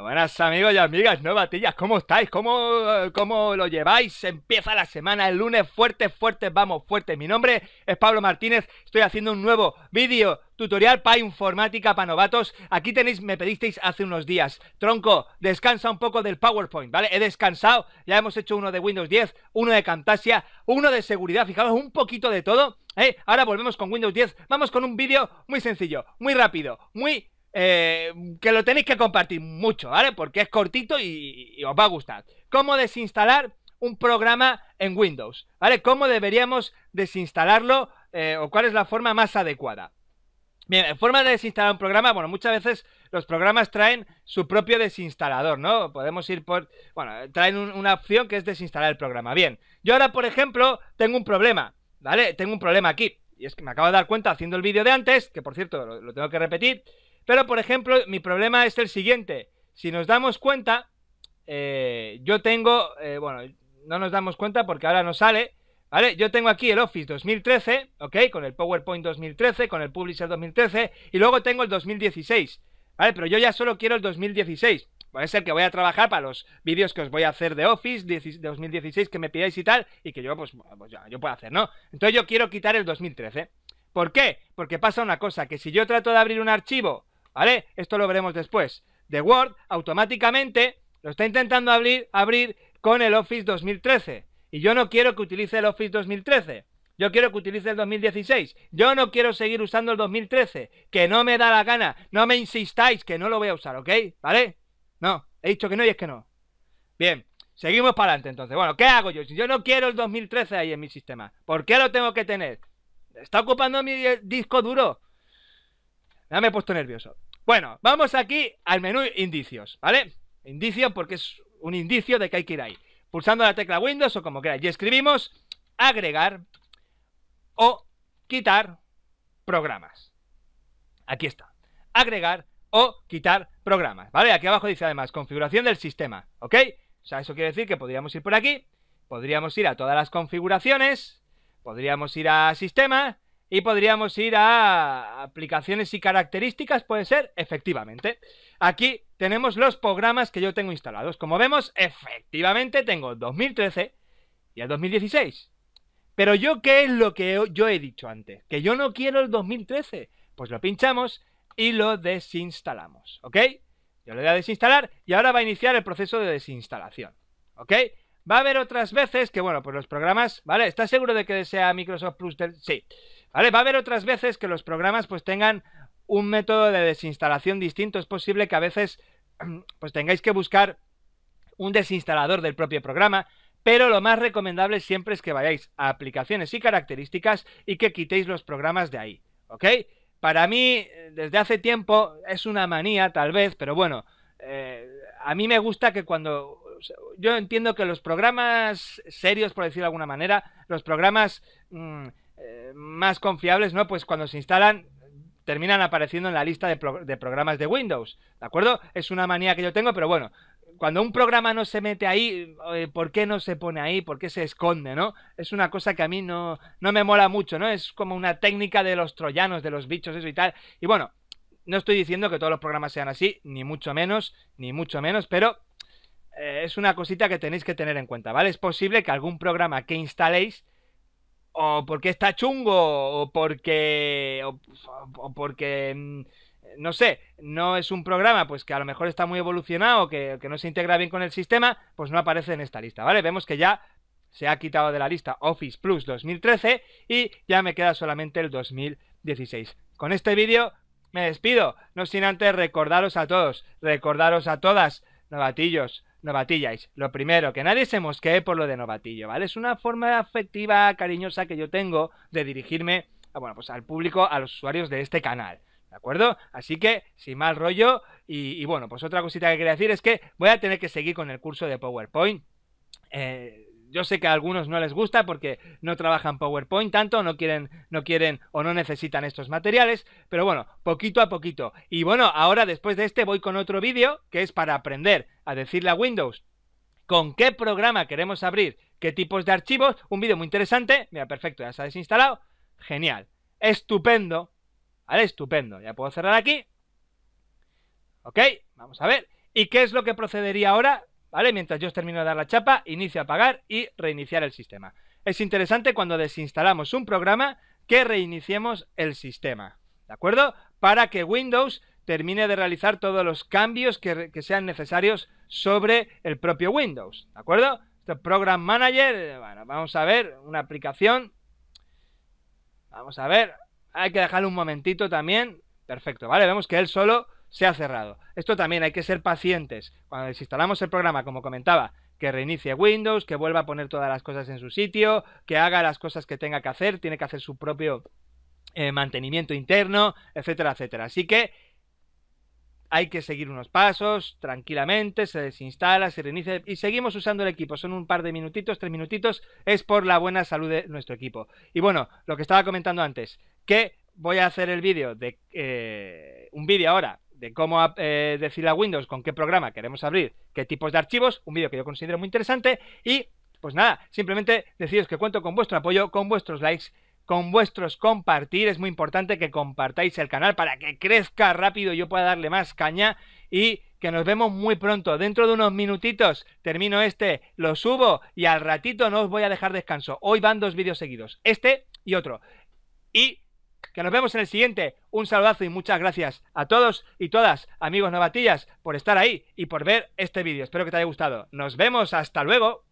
buenas amigos y amigas novatillas, ¿cómo estáis? ¿Cómo, eh, ¿Cómo lo lleváis? Empieza la semana el lunes fuerte, fuerte, vamos, fuerte Mi nombre es Pablo Martínez, estoy haciendo un nuevo vídeo tutorial para informática para novatos. Aquí tenéis, me pedisteis hace unos días. Tronco, descansa un poco del PowerPoint, ¿vale? He descansado, ya hemos hecho uno de Windows 10, uno de Camtasia, uno de seguridad, fijaos, un poquito de todo. ¿eh? Ahora volvemos con Windows 10, vamos con un vídeo muy sencillo, muy rápido, muy eh, que lo tenéis que compartir mucho, ¿vale? Porque es cortito y, os va a gustar. ¿Cómo desinstalar un programa en Windows? ¿Vale? ¿Cómo deberíamos desinstalarlo eh, o cuál es la forma más adecuada? Bien, forma de desinstalar un programa, bueno, muchas veces los programas traen su propio desinstalador, ¿no? Podemos ir por, bueno, traen una opción que es desinstalar el programa. Bien, yo ahora, por ejemplo, tengo un problema, ¿vale? Tengo un problema aquí. Y es que me acabo de dar cuenta haciendo el vídeo de antes, que por cierto lo tengo que repetir, pero, por ejemplo, mi problema es el siguiente. Si nos damos cuenta, eh, yo tengo, eh, bueno, no nos damos cuenta porque ahora no sale, ¿vale? Yo tengo aquí el Office 2013, ¿ok? Con el PowerPoint 2013, con el Publisher 2013 y luego tengo el 2016, ¿vale? Pero yo ya solo quiero el 2016. Puede ser que voy a trabajar para los vídeos que os voy a hacer de Office 2016 que me pidáis y tal, y que yo, pues, pues, ya, yo puedo hacer, ¿no? Entonces yo quiero quitar el 2013. ¿Por qué? Porque pasa una cosa, que si yo trato de abrir un archivo ¿Vale? Esto lo veremos después. The Word automáticamente lo está intentando abrir, abrir con el Office 2013. Y yo no quiero que utilice el Office 2013. Yo quiero que utilice el 2016. Yo no quiero seguir usando el 2013. Que no me da la gana. No me insistáis que no lo voy a usar, ¿ok? ¿Vale? No, he dicho que no y es que no. Bien, seguimos para adelante entonces. Bueno, ¿qué hago yo? Si yo no quiero el 2013 ahí en mi sistema, ¿por qué lo tengo que tener? ¿Está ocupando mi disco duro? Ya me he puesto nervioso. Bueno, vamos aquí al menú indicios, ¿vale? Indicio porque es un indicio de que hay que ir ahí. Pulsando la tecla Windows o como queráis. Y escribimos agregar o quitar programas. Aquí está. Agregar o quitar programas, ¿vale? Aquí abajo dice además configuración del sistema, ¿ok? O sea, eso quiere decir que podríamos ir por aquí, podríamos ir a todas las configuraciones, podríamos ir a sistema y podríamos ir a aplicaciones y características, puede ser, efectivamente. Aquí tenemos los programas que yo tengo instalados. Como vemos, efectivamente tengo 2013 y el 2016. Pero yo, ¿qué es lo que yo he dicho antes? Que yo no quiero el 2013. Pues lo pinchamos y lo desinstalamos, ¿ok? Yo le voy a desinstalar y ahora va a iniciar el proceso de desinstalación, ¿ok? Va a haber otras veces que, bueno, pues los programas, ¿vale? ¿Estás seguro de que desea Microsoft Plus? Sí. ¿Vale? Va a haber otras veces que los programas pues tengan un método de desinstalación distinto. Es posible que a veces pues tengáis que buscar un desinstalador del propio programa, pero lo más recomendable siempre es que vayáis a aplicaciones y características y que quitéis los programas de ahí, ¿ok? Para mí, desde hace tiempo, es una manía tal vez, pero bueno, eh, a mí me gusta que cuando... Yo entiendo que los programas serios, por decirlo de alguna manera, los programas mm, eh, más confiables, ¿no? Pues cuando se instalan terminan apareciendo en la lista de, programas de Windows, ¿de acuerdo? Es una manía que yo tengo, pero bueno, cuando un programa no se mete ahí, eh, ¿por qué no se pone ahí? ¿Por qué se esconde, no? Es una cosa que a mí no, no me mola mucho, ¿no? Es como una técnica de los troyanos, de los bichos, eso y tal. Y bueno, no estoy diciendo que todos los programas sean así, ni mucho menos, ni mucho menos, pero eh, es una cosita que tenéis que tener en cuenta, ¿vale? Es posible que algún programa que instaléis o porque está chungo, o porque, o, porque, mm, no sé, no es un programa, pues que a lo mejor está muy evolucionado, que, que no se integra bien con el sistema, pues no aparece en esta lista, ¿vale? Vemos que ya se ha quitado de la lista Office Plus 2013 y ya me queda solamente el 2016. Con este vídeo me despido, no sin antes recordaros a todos, recordaros a todas, novatillos, Novatillais, Lo primero, que nadie se mosquee por lo de novatillo, ¿vale? Es una forma afectiva, cariñosa que yo tengo de dirigirme, ah, bueno, pues al público, a los usuarios de este canal. ¿De acuerdo? Así que, sin mal rollo, y, y bueno, pues otra cosita que quería decir es que voy a tener que seguir con el curso de PowerPoint. Eh, yo sé que a algunos no les gusta porque no trabajan PowerPoint tanto, no quieren, no quieren o no necesitan estos materiales, pero bueno, poquito a poquito. Y bueno, ahora después de este voy con otro vídeo que es para aprender a decirle a Windows con qué programa queremos abrir, qué tipos de archivos, un vídeo muy interesante, mira, perfecto, ya se ha desinstalado, genial, estupendo, ¿vale? Estupendo, ya puedo cerrar aquí, ok, vamos a ver, ¿y qué es lo que procedería ahora? Mientras yo os termino de dar la chapa, inicio a apagar y reiniciar el sistema. Es interesante cuando desinstalamos un programa que reiniciemos el sistema, ¿de acuerdo? Para que Windows termine de realizar todos los cambios que, sean necesarios sobre el propio Windows, ¿de acuerdo? Este Program Manager, bueno, vamos a ver, una aplicación, vamos a ver, hay que dejarlo un momentito también, perfecto, ¿vale? Vemos que él solo se ha cerrado. Esto también hay que ser pacientes. Cuando desinstalamos el programa, como comentaba, que reinicie Windows, que vuelva a poner todas las cosas en su sitio, que haga las cosas que tenga que hacer, tiene que hacer su propio eh, mantenimiento interno, etcétera, etcétera. Así que hay que seguir unos pasos tranquilamente, se desinstala, se reinicia y seguimos usando el equipo. Son un par de minutitos, tres minutitos, es por la buena salud de nuestro equipo. Y bueno, lo que estaba comentando antes, que voy a hacer el vídeo de eh, un vídeo ahora de cómo eh, decir a Windows con qué programa queremos abrir, qué tipos de archivos, un vídeo que yo considero muy interesante y pues nada, simplemente deciros que cuento con vuestro apoyo, con vuestros likes, con vuestros compartir, es muy importante que compartáis el canal para que crezca rápido y yo pueda darle más caña y que nos vemos muy pronto, dentro de unos minutitos termino este, lo subo y al ratito no os voy a dejar descanso, hoy van dos vídeos seguidos, este y otro. Y que nos vemos en el siguiente. Un saludazo y muchas gracias a todos y todas, amigos novatillas, por estar ahí y por ver este vídeo. Espero que te haya gustado. Nos vemos. Hasta luego.